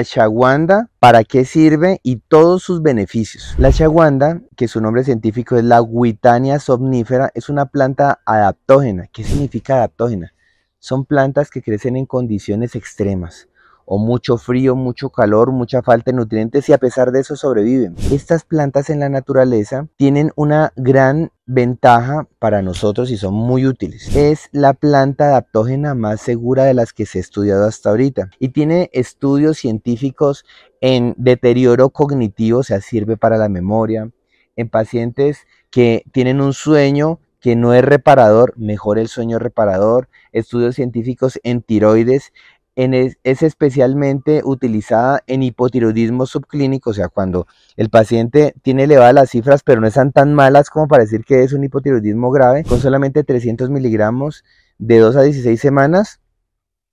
ashwagandha, para qué sirve y todos sus beneficios. La ashwagandha, que su nombre científico es la Huitania somnífera, es una planta adaptógena. ¿Qué significa adaptógena? Son plantas que crecen en condiciones extremas o mucho frío, mucho calor, mucha falta de nutrientes y a pesar de eso sobreviven. Estas plantas en la naturaleza tienen una gran ventaja para nosotros y son muy útiles. Es la planta adaptógena más segura de las que se ha estudiado hasta ahorita y tiene estudios científicos en deterioro cognitivo, o sea, sirve para la memoria, en pacientes que tienen un sueño que no es reparador, mejor el sueño reparador, estudios científicos en tiroides, es, especialmente utilizada en hipotiroidismo subclínico, o sea, cuando el paciente tiene elevadas las cifras, pero no están tan malas como para decir que es un hipotiroidismo grave, con solamente 300 miligramos de 2 a 16 semanas,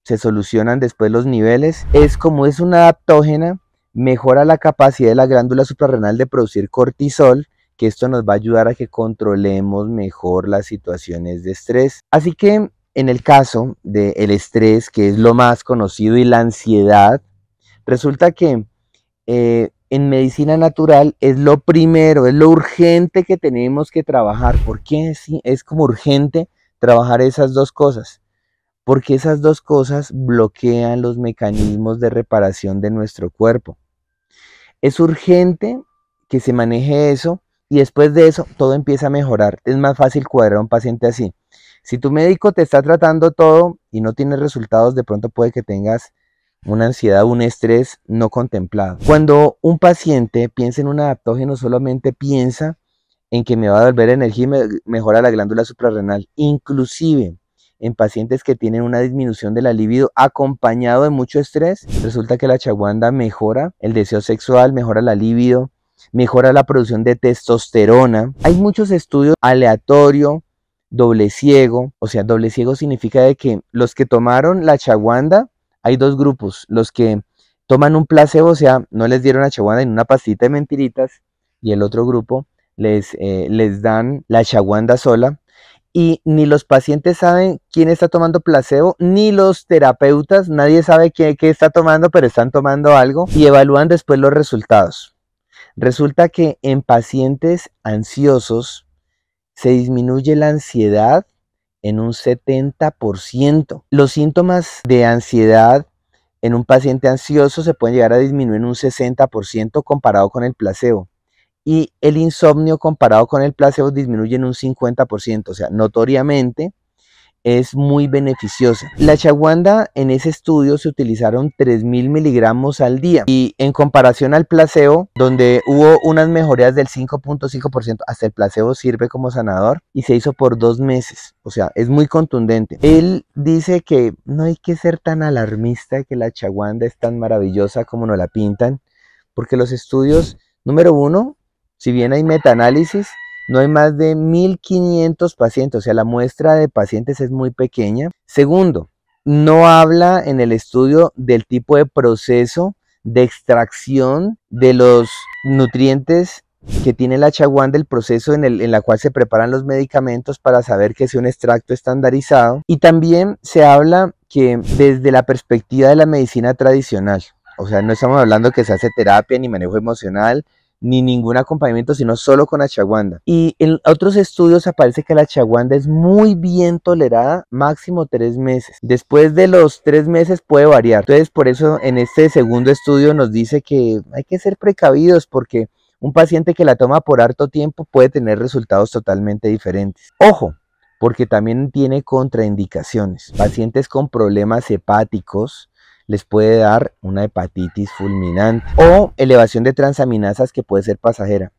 se solucionan después los niveles. Es como es una adaptógena, mejora la capacidad de la glándula suprarrenal de producir cortisol, que esto nos va a ayudar a que controlemos mejor las situaciones de estrés. Así que en el caso del estrés, que es lo más conocido, y la ansiedad, resulta que eh, en medicina natural es lo primero, es lo urgente que tenemos que trabajar. ¿Por qué es, es como urgente trabajar esas dos cosas? Porque esas dos cosas bloquean los mecanismos de reparación de nuestro cuerpo. Es urgente que se maneje eso y después de eso todo empieza a mejorar. Es más fácil cuadrar a un paciente así. Si tu médico te está tratando todo y no tienes resultados, de pronto puede que tengas una ansiedad, un estrés no contemplado. Cuando un paciente piensa en un adaptógeno, solamente piensa en que me va a devolver energía y mejora la glándula suprarrenal. Inclusive en pacientes que tienen una disminución de la libido acompañado de mucho estrés, resulta que la chaguanda mejora el deseo sexual, mejora la libido, mejora la producción de testosterona. Hay muchos estudios aleatorios doble ciego. O sea, doble ciego significa de que los que tomaron la chaguanda, hay dos grupos, los que toman un placebo, o sea, no les dieron la chaguanda en una pastita de mentiritas, y el otro grupo les, eh, les dan la chaguanda sola. Y ni los pacientes saben quién está tomando placebo, ni los terapeutas, nadie sabe qué, qué está tomando, pero están tomando algo y evalúan después los resultados. Resulta que en pacientes ansiosos, se disminuye la ansiedad en un 70%. Los síntomas de ansiedad en un paciente ansioso se pueden llegar a disminuir en un 60% comparado con el placebo. Y el insomnio comparado con el placebo disminuye en un 50%. O sea, notoriamente es muy beneficiosa. La chaguanda en ese estudio se utilizaron 3.000 miligramos al día y en comparación al placebo, donde hubo unas mejorías del 5.5%, hasta el placebo sirve como sanador y se hizo por dos meses. O sea, es muy contundente. Él dice que no hay que ser tan alarmista que la chaguanda es tan maravillosa como nos la pintan, porque los estudios, número uno, si bien hay metaanálisis, no hay más de 1.500 pacientes, o sea, la muestra de pacientes es muy pequeña. Segundo, no habla en el estudio del tipo de proceso de extracción de los nutrientes que tiene la chaguán del proceso en el en la cual se preparan los medicamentos para saber que es un extracto estandarizado y también se habla que desde la perspectiva de la medicina tradicional, o sea, no estamos hablando que se hace terapia ni manejo emocional, ni ningún acompañamiento, sino solo con achaguanda. Y en otros estudios aparece que la achaguanda es muy bien tolerada, máximo tres meses. Después de los tres meses puede variar. Entonces, por eso en este segundo estudio nos dice que hay que ser precavidos porque un paciente que la toma por harto tiempo puede tener resultados totalmente diferentes. Ojo, porque también tiene contraindicaciones. Pacientes con problemas hepáticos, les puede dar una hepatitis fulminante o elevación de transaminasas que puede ser pasajera.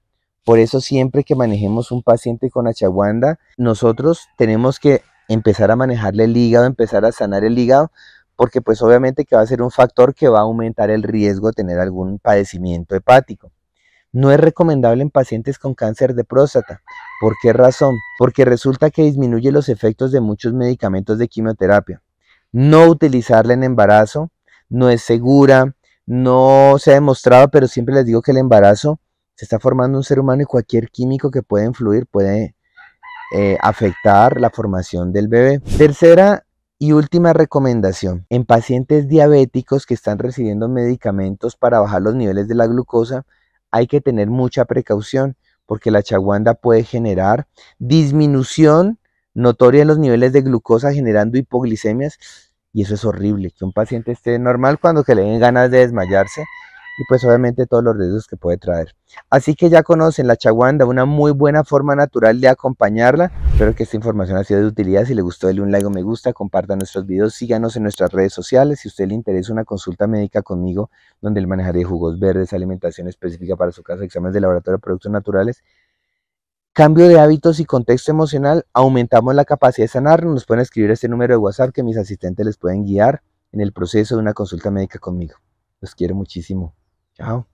Por eso siempre que manejemos un paciente con achaguanda, nosotros tenemos que empezar a manejarle el hígado, empezar a sanar el hígado, porque pues obviamente que va a ser un factor que va a aumentar el riesgo de tener algún padecimiento hepático. No es recomendable en pacientes con cáncer de próstata. ¿Por qué razón? Porque resulta que disminuye los efectos de muchos medicamentos de quimioterapia. No utilizarla en embarazo, no es segura, no se ha demostrado, pero siempre les digo que el embarazo se está formando un ser humano y cualquier químico que pueda influir puede eh, afectar la formación del bebé. Tercera y última recomendación, en pacientes diabéticos que están recibiendo medicamentos para bajar los niveles de la glucosa, hay que tener mucha precaución porque la chaguanda puede generar disminución notoria en los niveles de glucosa generando hipoglicemias y eso es horrible, que un paciente esté normal cuando que le den ganas de desmayarse y pues obviamente todos los riesgos que puede traer. Así que ya conocen la chaguanda, una muy buena forma natural de acompañarla. Espero que esta información ha sido de utilidad. Si le gustó, denle un like o me gusta, compartan nuestros videos, síganos en nuestras redes sociales. Si a usted le interesa una consulta médica conmigo, donde le manejaré jugos verdes, alimentación específica para su casa, exámenes de laboratorio, productos naturales, Cambio de hábitos y contexto emocional, aumentamos la capacidad de sanarnos. Nos pueden escribir este número de WhatsApp que mis asistentes les pueden guiar en el proceso de una consulta médica conmigo. Los quiero muchísimo. Chao.